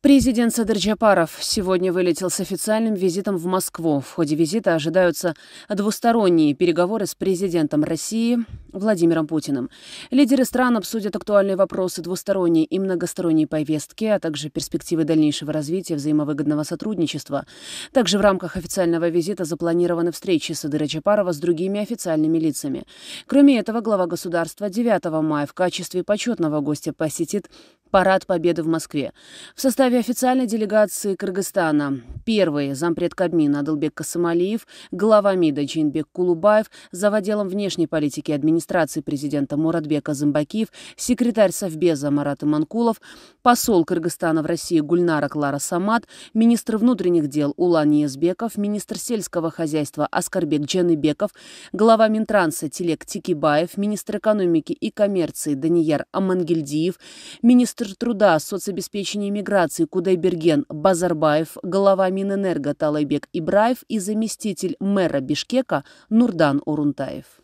Президент Садырджапаров сегодня вылетел с официальным визитом в Москву. В ходе визита ожидаются двусторонние переговоры с президентом России Владимиром Путиным. Лидеры стран обсудят актуальные вопросы двусторонней и многосторонней повестки, а также перспективы дальнейшего развития взаимовыгодного сотрудничества. Также в рамках официального визита запланированы встречи Садырджапарова с другими официальными лицами. Кроме этого, глава государства 9 мая в качестве почетного гостя посетит Парад Победы в Москве. В составе официальной делегации Кыргызстана первый зампред Кабмина Адылбек Касамалиев, глава МИДа Джинбек Кулубаев, заводелом внешней политики администрации президента Муратбека Зымбакиев, секретарь Совбеза Марат Иманкулов, посол Кыргызстана в России Гульнара Клара Самат, министр внутренних дел Улан Езбеков, министр сельского хозяйства Аскарбек Джаныбеков, глава Минтранса Телек Тикибаев, министр экономики и коммерции Данияр Амангельдиев, министр Министр труда, соцобеспечения и миграции Кудайберген Базарбаев, глава Минэнерго Талайбек Ибраев и заместитель мэра Бишкека Нурдан Урунтаев.